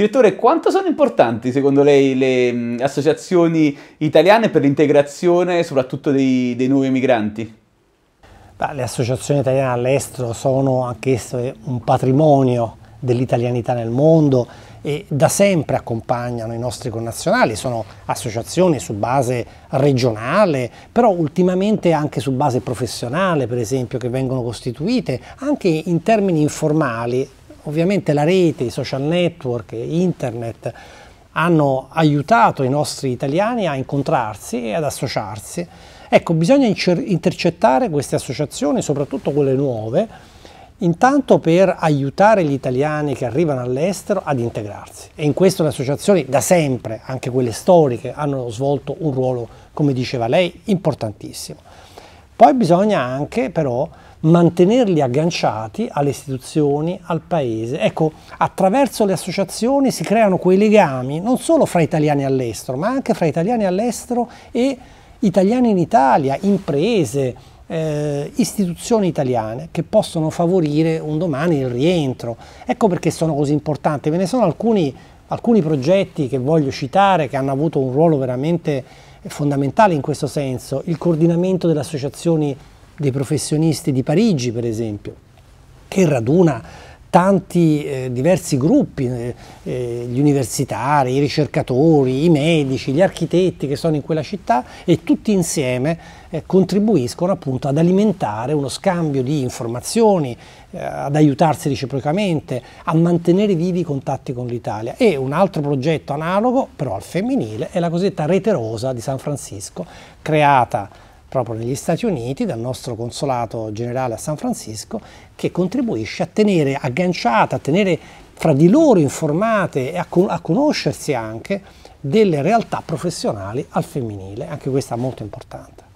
Direttore, quanto sono importanti secondo lei le mm, associazioni italiane per l'integrazione soprattutto dei, dei nuovi migranti? Beh, le associazioni italiane all'estero sono anch'esse un patrimonio dell'italianità nel mondo e da sempre accompagnano i nostri connazionali, sono associazioni su base regionale, però ultimamente anche su base professionale, per esempio, che vengono costituite, anche in termini informali, Ovviamente la rete, i social network, internet hanno aiutato i nostri italiani a incontrarsi e ad associarsi. Ecco, bisogna intercettare queste associazioni, soprattutto quelle nuove, intanto per aiutare gli italiani che arrivano all'estero ad integrarsi. E in questo le associazioni da sempre, anche quelle storiche, hanno svolto un ruolo, come diceva lei, importantissimo. Poi bisogna anche però mantenerli agganciati alle istituzioni, al paese. Ecco, attraverso le associazioni si creano quei legami non solo fra italiani all'estero, ma anche fra italiani all'estero e italiani in Italia, imprese, eh, istituzioni italiane che possono favorire un domani il rientro. Ecco perché sono così importanti. Ve ne sono alcuni, alcuni progetti che voglio citare che hanno avuto un ruolo veramente fondamentale in questo senso, il coordinamento delle associazioni italiane dei professionisti di Parigi, per esempio, che raduna tanti eh, diversi gruppi, eh, eh, gli universitari, i ricercatori, i medici, gli architetti che sono in quella città e tutti insieme eh, contribuiscono appunto ad alimentare uno scambio di informazioni, eh, ad aiutarsi reciprocamente, a mantenere vivi i contatti con l'Italia. E un altro progetto analogo, però al femminile, è la cosiddetta Rete Rosa di San Francisco, creata proprio negli Stati Uniti dal nostro consolato generale a San Francisco che contribuisce a tenere agganciata, a tenere fra di loro informate e a, con a conoscersi anche delle realtà professionali al femminile, anche questa molto importante.